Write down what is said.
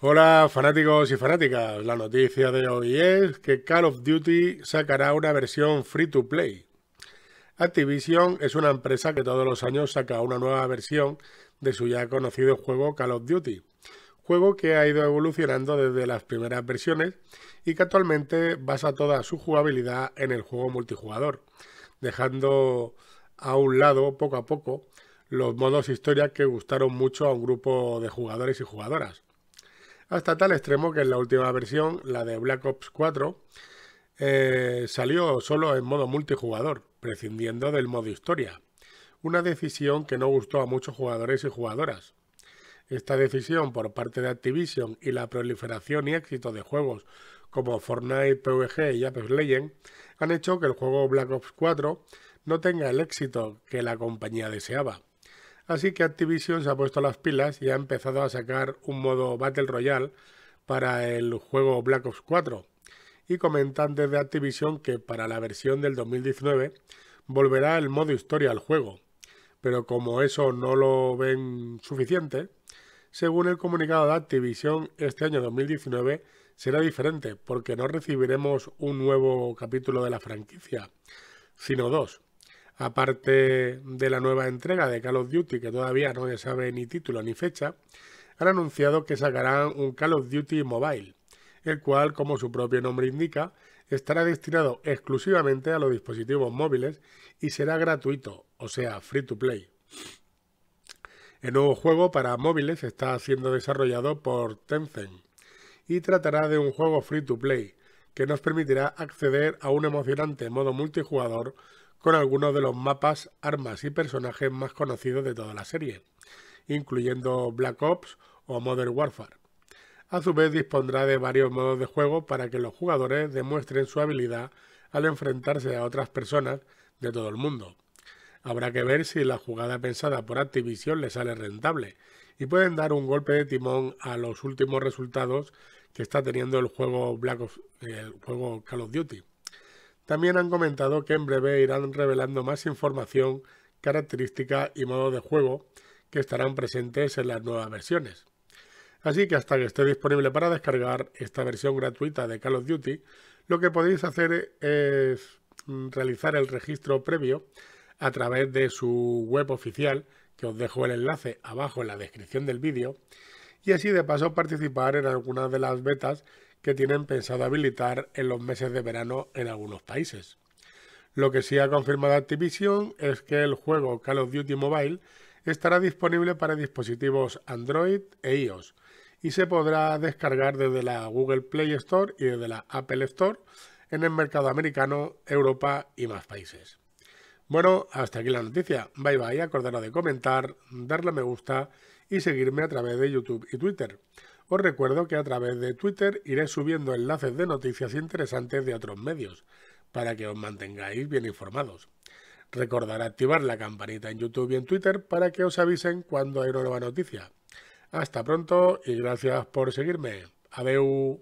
Hola fanáticos y fanáticas, la noticia de hoy es que Call of Duty sacará una versión free to play. Activision es una empresa que todos los años saca una nueva versión de su ya conocido juego Call of Duty, juego que ha ido evolucionando desde las primeras versiones y que actualmente basa toda su jugabilidad en el juego multijugador, dejando a un lado poco a poco los modos historia que gustaron mucho a un grupo de jugadores y jugadoras hasta tal extremo que en la última versión, la de Black Ops 4, eh, salió solo en modo multijugador, prescindiendo del modo historia. Una decisión que no gustó a muchos jugadores y jugadoras. Esta decisión por parte de Activision y la proliferación y éxito de juegos como Fortnite, PvG y Apex Legends han hecho que el juego Black Ops 4 no tenga el éxito que la compañía deseaba. Así que Activision se ha puesto las pilas y ha empezado a sacar un modo Battle Royale para el juego Black Ops 4. Y comentan desde Activision que para la versión del 2019 volverá el modo historia al juego. Pero como eso no lo ven suficiente, según el comunicado de Activision, este año 2019 será diferente porque no recibiremos un nuevo capítulo de la franquicia, sino dos aparte de la nueva entrega de Call of Duty, que todavía no se sabe ni título ni fecha, han anunciado que sacarán un Call of Duty Mobile, el cual, como su propio nombre indica, estará destinado exclusivamente a los dispositivos móviles y será gratuito, o sea, free to play. El nuevo juego para móviles está siendo desarrollado por Tencent y tratará de un juego free to play que nos permitirá acceder a un emocionante modo multijugador con algunos de los mapas, armas y personajes más conocidos de toda la serie, incluyendo Black Ops o Modern Warfare. A su vez dispondrá de varios modos de juego para que los jugadores demuestren su habilidad al enfrentarse a otras personas de todo el mundo. Habrá que ver si la jugada pensada por Activision le sale rentable y pueden dar un golpe de timón a los últimos resultados que está teniendo el juego, Black eh, el juego Call of Duty. También han comentado que en breve irán revelando más información, características y modo de juego que estarán presentes en las nuevas versiones. Así que hasta que esté disponible para descargar esta versión gratuita de Call of Duty, lo que podéis hacer es realizar el registro previo a través de su web oficial, que os dejo el enlace abajo en la descripción del vídeo, y así de paso participar en algunas de las betas que tienen pensado habilitar en los meses de verano en algunos países. Lo que sí ha confirmado Activision es que el juego Call of Duty Mobile estará disponible para dispositivos Android e iOS y se podrá descargar desde la Google Play Store y desde la Apple Store en el mercado americano, Europa y más países. Bueno, hasta aquí la noticia. Bye bye, acordaros de comentar, darle a me gusta y seguirme a través de YouTube y Twitter. Os recuerdo que a través de Twitter iré subiendo enlaces de noticias interesantes de otros medios, para que os mantengáis bien informados. Recordad activar la campanita en YouTube y en Twitter para que os avisen cuando hay una nueva noticia. Hasta pronto y gracias por seguirme. Adiós.